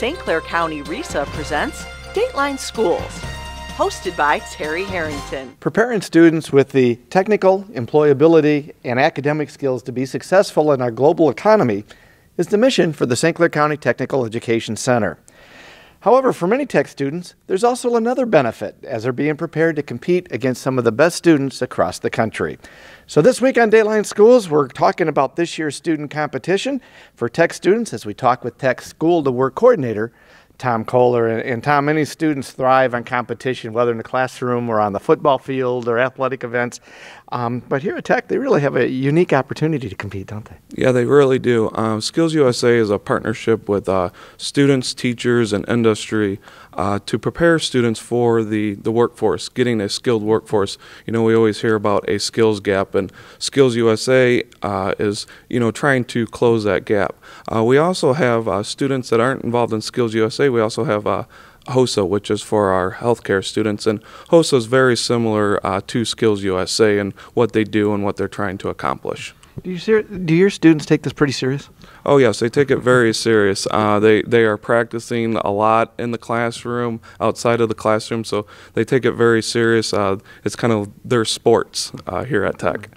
St. Clair County RISA presents Dateline Schools, hosted by Terry Harrington. Preparing students with the technical, employability, and academic skills to be successful in our global economy is the mission for the St. Clair County Technical Education Center. However, for many tech students, there's also another benefit as they're being prepared to compete against some of the best students across the country. So, this week on Dateline Schools, we're talking about this year's student competition for tech students as we talk with Tech School to Work Coordinator Tom Kohler. And, and, Tom, many students thrive on competition, whether in the classroom or on the football field or athletic events. Um, but here at Tech, they really have a unique opportunity to compete, don't they? Yeah, they really do. Um, Skills USA is a partnership with uh, students, teachers, and industry uh, to prepare students for the, the workforce, getting a skilled workforce. You know, we always hear about a skills gap, and Skills USA uh, is, you know, trying to close that gap. Uh, we also have uh, students that aren't involved in Skills USA we also have uh, HOSA, which is for our healthcare students. And HOSA is very similar uh, to Skills USA and what they do and what they're trying to accomplish. Do, you ser- do your students take this pretty serious? Oh yes, they take it very serious. Uh, they they are practicing a lot in the classroom, outside of the classroom, so they take it very serious. Uh, it's kind of their sports uh, here at Tech.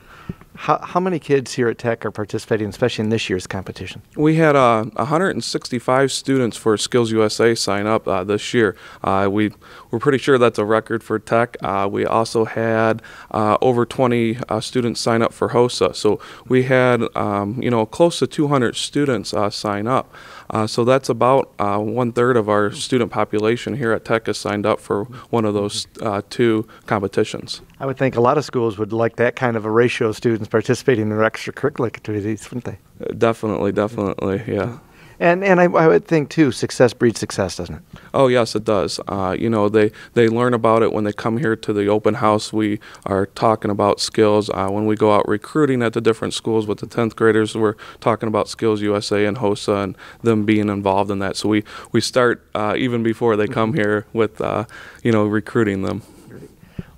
How, how many kids here at Tech are participating, especially in this year's competition? We had uh, 165 students for Skills USA sign up uh, this year. Uh, we we're pretty sure that's a record for Tech. Uh, we also had uh, over 20 uh, students sign up for HOSA, so we had um, you know close to 200 students sign up. so that's about one third of our student population here at Tech is signed up for one of those two competitions. I would think a lot of schools would like that kind of a ratio of students students participating in their extracurricular activities, wouldn't they? Uh, definitely, definitely, yeah. And and I, I, would think too, success breeds success, doesn't it? Oh yes, it does. Uh, you know, they they learn about it when they come here to the open house. We are talking about skills uh, when we go out recruiting at the different schools with the tenth graders. We're talking about Skills USA and HOSA and them being involved in that. So we we start uh, even before they come here with uh, you know recruiting them.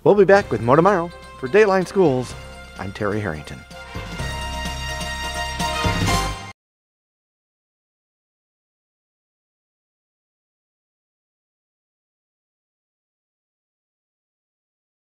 We'll be back with more tomorrow for Dateline Schools I'm Terry Harrington.